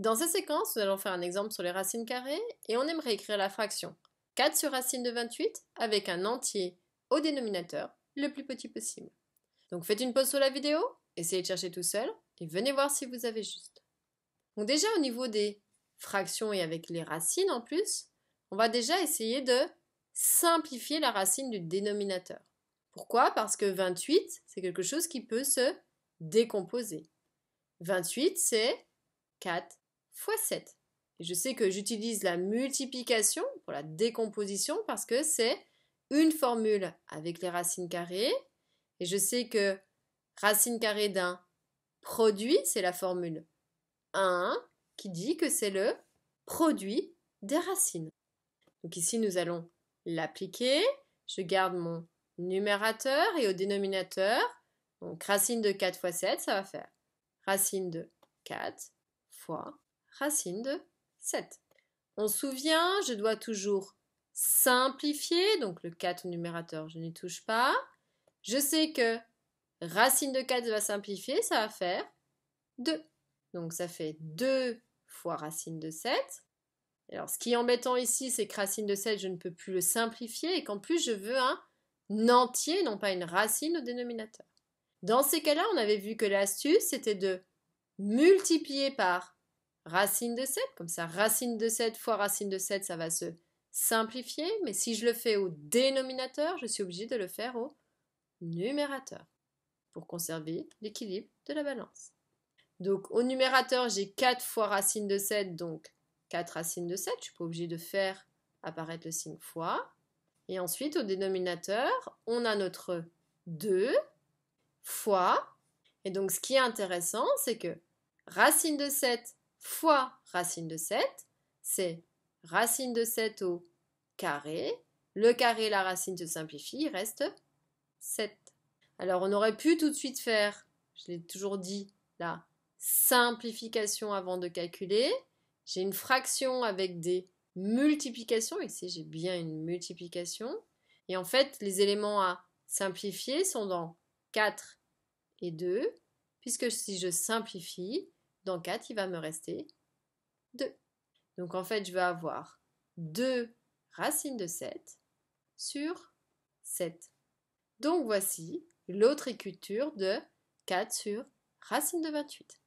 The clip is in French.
Dans cette séquence, nous allons faire un exemple sur les racines carrées et on aimerait écrire la fraction 4 sur racine de 28 avec un entier au dénominateur le plus petit possible. Donc faites une pause sur la vidéo, essayez de chercher tout seul et venez voir si vous avez juste. Donc déjà au niveau des fractions et avec les racines en plus, on va déjà essayer de simplifier la racine du dénominateur. Pourquoi Parce que 28, c'est quelque chose qui peut se décomposer. 28, c'est 4 fois 7. je sais que j'utilise la multiplication pour la décomposition parce que c'est une formule avec les racines carrées. Et je sais que racine carrée d'un produit, c'est la formule 1 qui dit que c'est le produit des racines. Donc ici, nous allons l'appliquer. Je garde mon numérateur et au dénominateur, donc racine de 4 fois 7, ça va faire racine de 4 fois racine de 7. On se souvient, je dois toujours simplifier, donc le 4 au numérateur, je n'y touche pas. Je sais que racine de 4 va simplifier, ça va faire 2. Donc ça fait 2 fois racine de 7. Alors ce qui est embêtant ici, c'est que racine de 7, je ne peux plus le simplifier et qu'en plus je veux un entier, non pas une racine au dénominateur. Dans ces cas-là, on avait vu que l'astuce, c'était de multiplier par racine de 7, comme ça racine de 7 fois racine de 7, ça va se simplifier, mais si je le fais au dénominateur, je suis obligée de le faire au numérateur pour conserver l'équilibre de la balance. Donc au numérateur, j'ai 4 fois racine de 7, donc 4 racines de 7, je ne suis pas obligée de faire apparaître le signe fois. Et ensuite, au dénominateur, on a notre 2 fois. Et donc, ce qui est intéressant, c'est que racine de 7 fois racine de 7, c'est racine de 7 au carré. Le carré la racine se simplifie, il reste 7. Alors on aurait pu tout de suite faire, je l'ai toujours dit, la simplification avant de calculer. J'ai une fraction avec des multiplications, ici j'ai bien une multiplication. Et en fait, les éléments à simplifier sont dans 4 et 2, puisque si je simplifie, dans 4, il va me rester 2. Donc en fait, je vais avoir 2 racines de 7 sur 7. Donc voici l'autre écriture de 4 sur racine de 28.